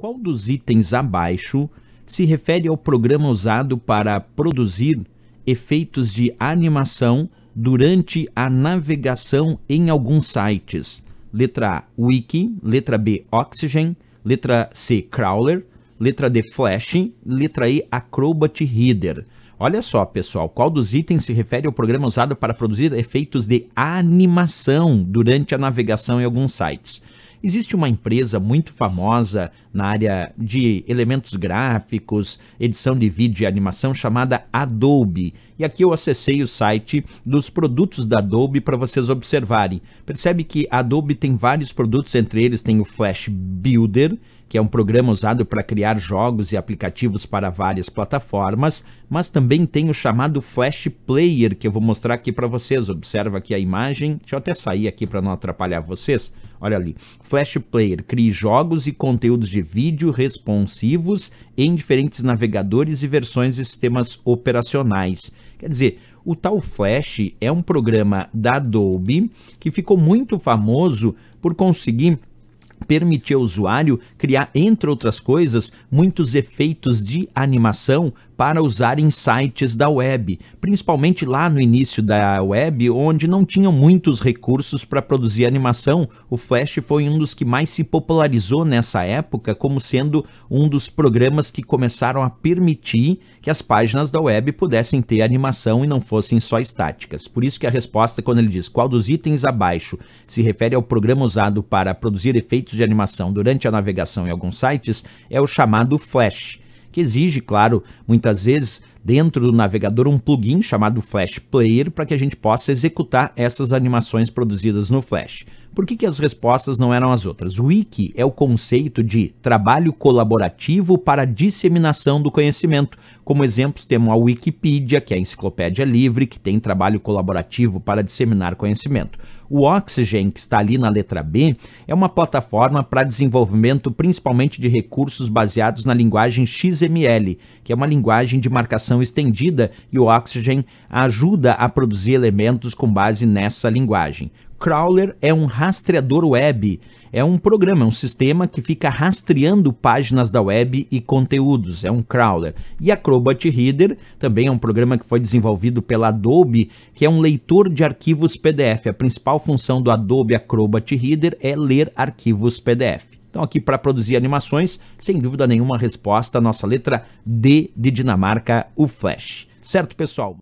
Qual dos itens abaixo se refere ao programa usado para produzir efeitos de animação durante a navegação em alguns sites? Letra A, Wiki, letra B, Oxygen, letra C, Crawler, letra D, Flash, letra E, Acrobat Reader. Olha só, pessoal, qual dos itens se refere ao programa usado para produzir efeitos de animação durante a navegação em alguns sites? Existe uma empresa muito famosa na área de elementos gráficos, edição de vídeo e animação chamada Adobe. E aqui eu acessei o site dos produtos da Adobe para vocês observarem. Percebe que a Adobe tem vários produtos, entre eles tem o Flash Builder, que é um programa usado para criar jogos e aplicativos para várias plataformas, mas também tem o chamado Flash Player, que eu vou mostrar aqui para vocês. Observa aqui a imagem. Deixa eu até sair aqui para não atrapalhar vocês. Olha ali. Flash Player crie jogos e conteúdos de vídeo responsivos em diferentes navegadores e versões de sistemas operacionais. Quer dizer, o tal Flash é um programa da Adobe que ficou muito famoso por conseguir permitir ao usuário criar, entre outras coisas, muitos efeitos de animação para usar em sites da web, principalmente lá no início da web, onde não tinham muitos recursos para produzir animação. O Flash foi um dos que mais se popularizou nessa época, como sendo um dos programas que começaram a permitir que as páginas da web pudessem ter animação e não fossem só estáticas. Por isso que a resposta quando ele diz qual dos itens abaixo se refere ao programa usado para produzir efeitos de animação durante a navegação em alguns sites é o chamado Flash que exige, claro, muitas vezes dentro do navegador um plugin chamado Flash Player para que a gente possa executar essas animações produzidas no Flash. Por que, que as respostas não eram as outras? Wiki é o conceito de trabalho colaborativo para disseminação do conhecimento. Como exemplos, temos a Wikipedia, que é a enciclopédia livre, que tem trabalho colaborativo para disseminar conhecimento. O Oxygen, que está ali na letra B, é uma plataforma para desenvolvimento principalmente de recursos baseados na linguagem XML, que é uma linguagem de marcação estendida, e o Oxygen ajuda a produzir elementos com base nessa linguagem crawler é um rastreador web. É um programa, é um sistema que fica rastreando páginas da web e conteúdos, é um crawler. E Acrobat Reader também é um programa que foi desenvolvido pela Adobe, que é um leitor de arquivos PDF. A principal função do Adobe Acrobat Reader é ler arquivos PDF. Então, aqui para produzir animações, sem dúvida nenhuma resposta, nossa letra D de Dinamarca, o Flash. Certo, pessoal?